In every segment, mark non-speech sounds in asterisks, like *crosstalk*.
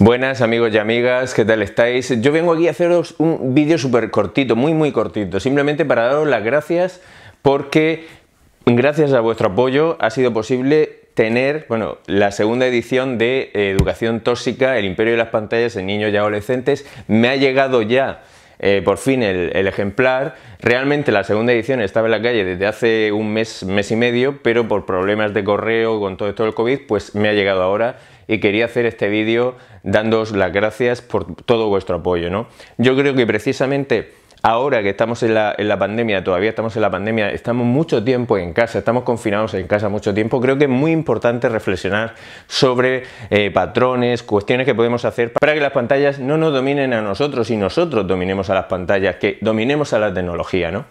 Buenas amigos y amigas, ¿qué tal estáis? Yo vengo aquí a haceros un vídeo súper cortito, muy muy cortito, simplemente para daros las gracias porque gracias a vuestro apoyo ha sido posible tener, bueno, la segunda edición de Educación Tóxica, el imperio de las pantallas en niños y adolescentes. Me ha llegado ya eh, por fin el, el, ejemplar. Realmente la segunda edición estaba en la calle desde hace un mes, mes y medio, pero por problemas de correo con todo esto del COVID, pues me ha llegado ahora y quería hacer este vídeo dándoos las gracias por todo vuestro apoyo. ¿no? Yo creo que precisamente ahora que estamos en la, pandemia, todavía estamos en la pandemia, estamos mucho tiempo en casa, estamos confinados en casa mucho tiempo, creo que es muy importante reflexionar sobre eh, patrones, cuestiones que podemos hacer para que las pantallas no nos dominen a nosotros y nosotros dominemos a las pantallas, que dominemos a la tecnología, ¿no?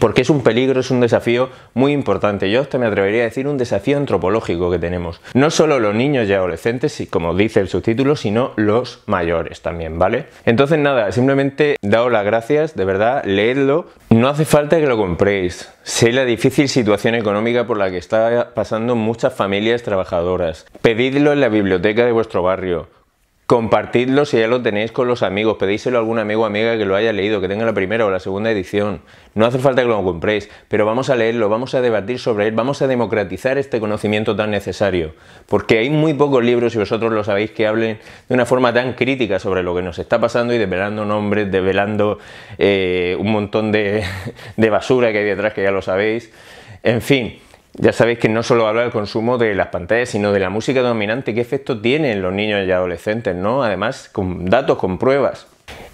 porque es un peligro, es un desafío muy importante. Yo hasta me atrevería a decir un desafío antropológico que tenemos. No solo los niños y adolescentes, como dice el subtítulo, sino los mayores también, ¿vale? Entonces nada, simplemente daos las gracias, de verdad, leedlo. No hace falta que lo compréis. Sé la difícil situación económica por la que están pasando muchas familias trabajadoras. Pedidlo en la biblioteca de vuestro barrio. Compartidlo si ya lo tenéis con los amigos, pedíselo a algún amigo o amiga que lo haya leído, que tenga la primera o la segunda edición. No hace falta que lo compréis, pero vamos a leerlo, vamos a debatir sobre él, vamos a democratizar este conocimiento tan necesario, porque hay muy pocos libros, y vosotros lo sabéis, que hablen de una forma tan crítica sobre lo que nos está pasando y desvelando nombres, develando eh, un montón de, *laughs* de basura que hay detrás, que ya lo sabéis. En fin. Ya sabéis que no solo habla del consumo de las pantallas, sino de la música dominante, qué efecto tienen los niños y adolescentes, ¿no? Además, con datos, con pruebas.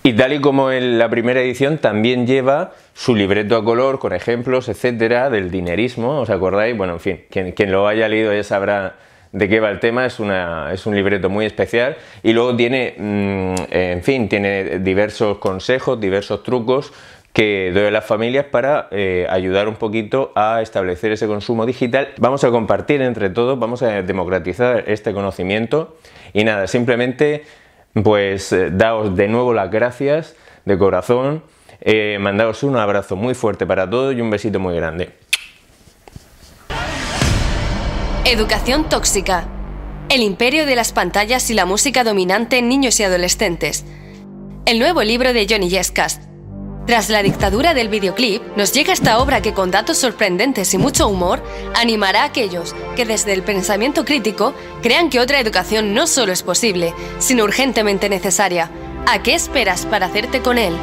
Y tal y como en la primera edición, también lleva su libreto a color con ejemplos, etcétera, del dinerismo, ¿os acordáis? Bueno, en fin, quien, lo haya leído ya sabrá de qué va el tema, es, una, es un libreto muy especial y luego tiene, mm, en fin, tiene diversos consejos, diversos trucos que doy a las familias para eh, ayudar un poquito a establecer ese consumo digital. Vamos a compartir entre todos, vamos a democratizar este conocimiento y nada, simplemente pues eh, daos de nuevo las gracias de corazón, eh, mandaos un abrazo muy fuerte para todos y un besito muy grande. Educación tóxica. El imperio de las pantallas y la música dominante en niños y adolescentes. El nuevo libro de Johnny Yescas tras la dictadura del videoclip, nos llega esta obra que con datos sorprendentes y mucho humor animará a aquellos que desde el pensamiento crítico crean que otra educación no solo es posible, sino urgentemente necesaria. ¿A qué esperas para hacerte con él?